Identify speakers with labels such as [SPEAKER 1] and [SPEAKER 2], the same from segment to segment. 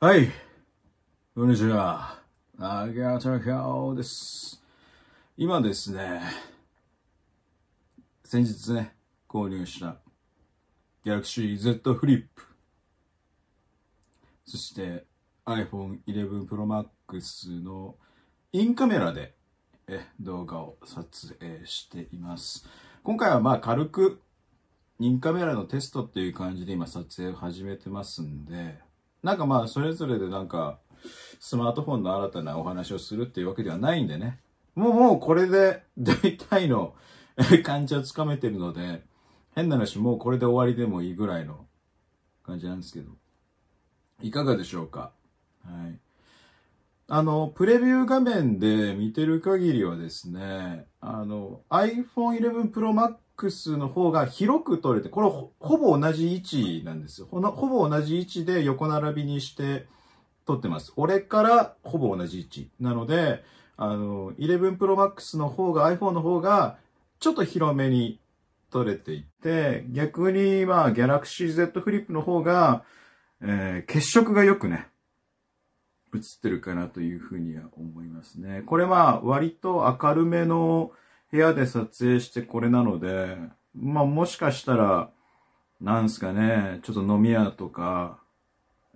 [SPEAKER 1] はい。こんにちは。あげあゃひゃおです。今ですね、先日ね、購入した Galaxy Z Flip。そして iPhone 11 Pro Max のインカメラでえ動画を撮影しています。今回はまあ軽くインカメラのテストっていう感じで今撮影を始めてますんで、なんかまあ、それぞれでなんか、スマートフォンの新たなお話をするっていうわけではないんでね。もう、もうこれで、大体の 感じをつかめてるので、変な話、もうこれで終わりでもいいぐらいの感じなんですけど。いかがでしょうかはい。あの、プレビュー画面で見てる限りはですね、あの、iPhone 11 Pro Max クの方が広く取れて、これほぼ同じ位置なんですよほの。ほぼ同じ位置で横並びにして取ってます。俺からほぼ同じ位置。なので、あの、11 Pro Max の方が、iPhone の方が、ちょっと広めに取れていて、逆に、まあ、Galaxy Z Flip の方が、えー、血色がよくね、映ってるかなというふうには思いますね。これは割と明るめの、部屋で撮影してこれなので、まあもしかしたら、なんすかね、ちょっと飲み屋とか、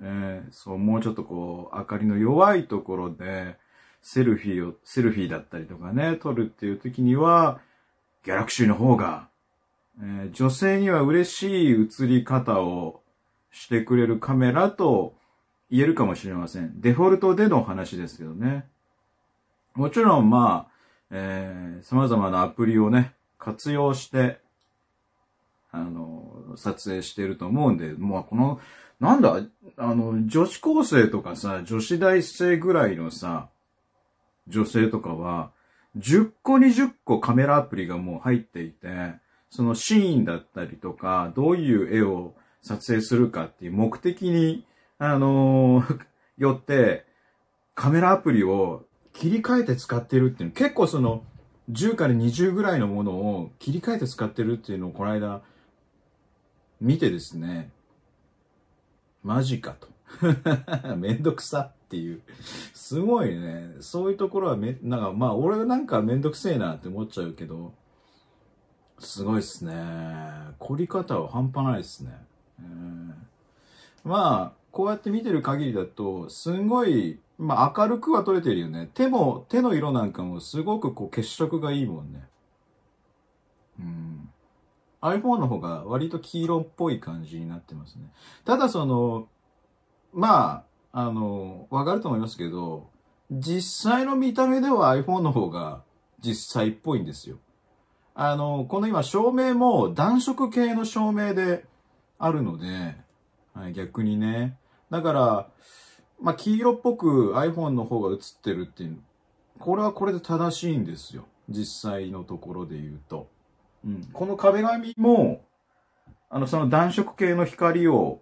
[SPEAKER 1] えー、そう、もうちょっとこう、明かりの弱いところで、セルフィーを、セルフィーだったりとかね、撮るっていう時には、ギャラクシーの方が、えー、女性には嬉しい映り方をしてくれるカメラと言えるかもしれません。デフォルトでの話ですけどね。もちろんまあ、えー、様々なアプリをね、活用して、あの、撮影してると思うんで、まあこの、なんだ、あの、女子高生とかさ、女子大生ぐらいのさ、女性とかは、10個20個カメラアプリがもう入っていて、そのシーンだったりとか、どういう絵を撮影するかっていう目的に、あのー、よって、カメラアプリを切り替えて使ってるっていう結構その、10から20ぐらいのものを切り替えて使ってるっていうのをこの間、見てですね、マジかと。めんどくさっていう。すごいね。そういうところはめ、なんかまあ俺なんかめんどくせえなって思っちゃうけど、すごいっすね。凝り方は半端ないっすね。えー、まあ、こうやって見てる限りだと、すんごいまあ明るくは取れてるよね。手も、手の色なんかもすごくこう血色がいいもんね。うん。iPhone の方が割と黄色っぽい感じになってますね。ただその、まあ、あの、わかると思いますけど、実際の見た目では iPhone の方が実際っぽいんですよ。あの、この今照明も暖色系の照明であるので、はい、逆にね。だから、まあ、黄色っぽく iPhone の方が映ってるっていう、これはこれで正しいんですよ。実際のところで言うと。うん、この壁紙も、あの、その暖色系の光を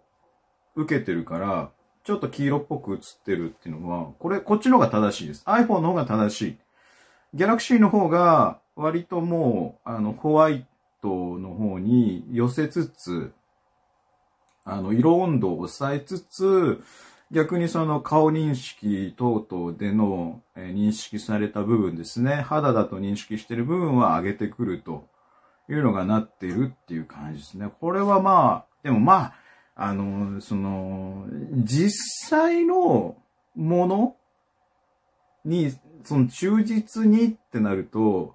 [SPEAKER 1] 受けてるから、ちょっと黄色っぽく映ってるっていうのは、これ、こっちの方が正しいです。iPhone の方が正しい。Galaxy の方が、割ともう、あの、ホワイトの方に寄せつつ、あの、色温度を抑えつつ、逆にその顔認識等々での、え認識された部分ですね。肌だと認識してる部分は上げてくるというのがなっているっていう感じですね。これはまあ、でもまあ、あの、その、実際のものに、その忠実にってなると、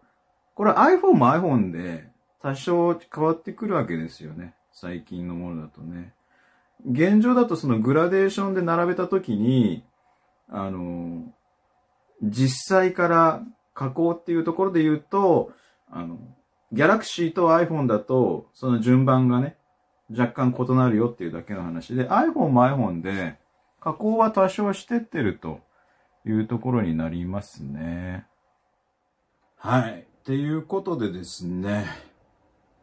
[SPEAKER 1] これ iPhone も iPhone で多少変わってくるわけですよね。最近のものだとね。現状だとそのグラデーションで並べたときに、あの、実際から加工っていうところで言うと、あの、ギャラクシーと iPhone だと、その順番がね、若干異なるよっていうだけの話で、iPhone も iPhone で、加工は多少してってるというところになりますね。はい。っていうことでですね、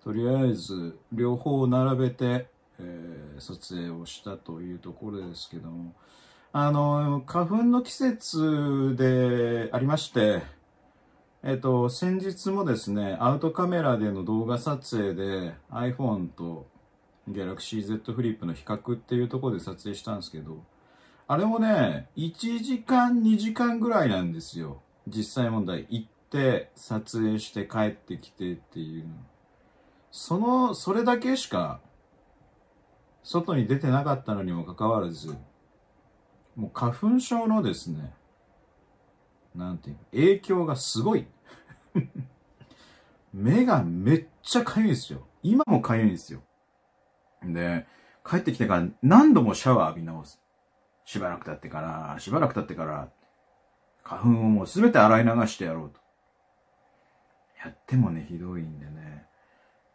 [SPEAKER 1] とりあえず両方並べてえー、撮影をしたというところですけども、あの、花粉の季節でありまして、えっと、先日もですね、アウトカメラでの動画撮影で iPhone と Galaxy Z Flip の比較っていうところで撮影したんですけど、あれもね、1時間、2時間ぐらいなんですよ。実際問題。行って、撮影して帰ってきてっていう。その、それだけしか外に出てなかったのにもかかわらず、もう花粉症のですね、なんていうか、影響がすごい。目がめっちゃ痒いんですよ。今も痒いんですよ。で、帰ってきてから何度もシャワー浴び直す。しばらく経ってから、しばらく経ってから、花粉をもうすべて洗い流してやろうと。やってもね、ひどいんでね。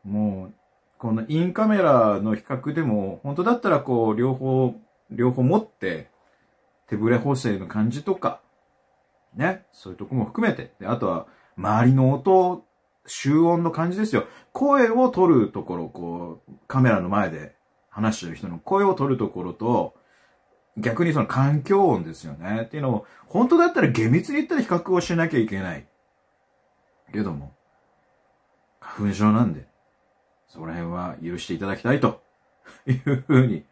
[SPEAKER 1] もう、このインカメラの比較でも、本当だったらこう、両方、両方持って、手ぶれ補正の感じとか、ね、そういうとこも含めて、であとは、周りの音、集音の感じですよ。声を取るところ、こう、カメラの前で話してる人の声を取るところと、逆にその環境音ですよね。っていうのを、本当だったら厳密に言ったら比較をしなきゃいけない。けども、花粉症なんで、そこら辺は許していただきたいと いうふうに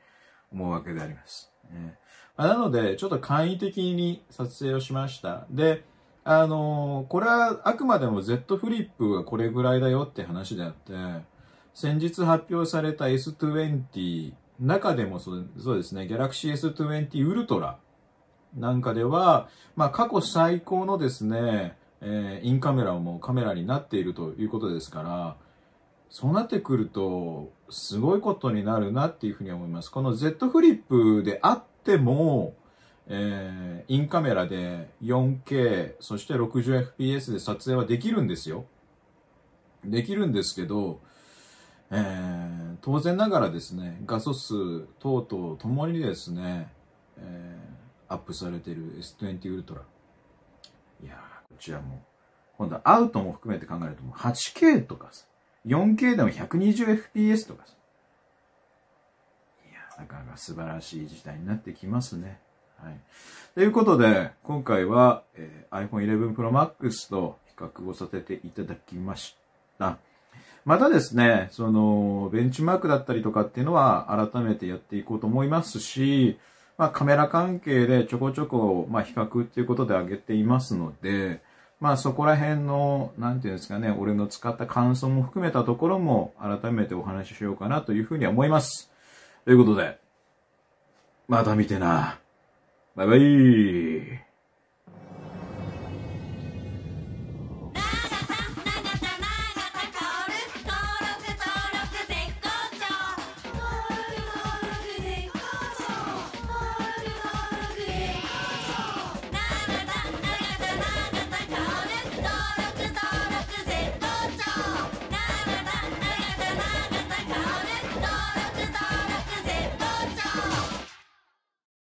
[SPEAKER 1] 思うわけであります。あ、なので、ちょっと簡易的に撮影をしました。で、あのこれはあくまでも Z フリップがこれぐらいだよって話であって、先日発表された S20、中でもそうですね、Galaxy S20 Ultra なんかでは、まあ過去最高のですね、えー、インカメラもカメラになっているということですから、そうなってくると、すごいことになるなっていうふうに思います。この Z フリップであっても、えー、インカメラで 4K、そして 60fps で撮影はできるんですよ。できるんですけど、えー、当然ながらですね、画素数等々ともにですね、えー、アップされている S20 Ultra。いやー、こちらも、今度はアウトも含めて考えると 8K とかさ、4K でも 120fps とかさ。いや、なかなか素晴らしい時代になってきますね。はい。ということで、今回は、えー、iPhone 11 Pro Max と比較をさせていただきました。またですね、その、ベンチマークだったりとかっていうのは改めてやっていこうと思いますし、まあカメラ関係でちょこちょこ、まあ比較っていうことで上げていますので、まあそこら辺の、なんていうんですかね、俺の使った感想も含めたところも改めてお話ししようかなというふうには思います。ということで、また見てな。バイバイ。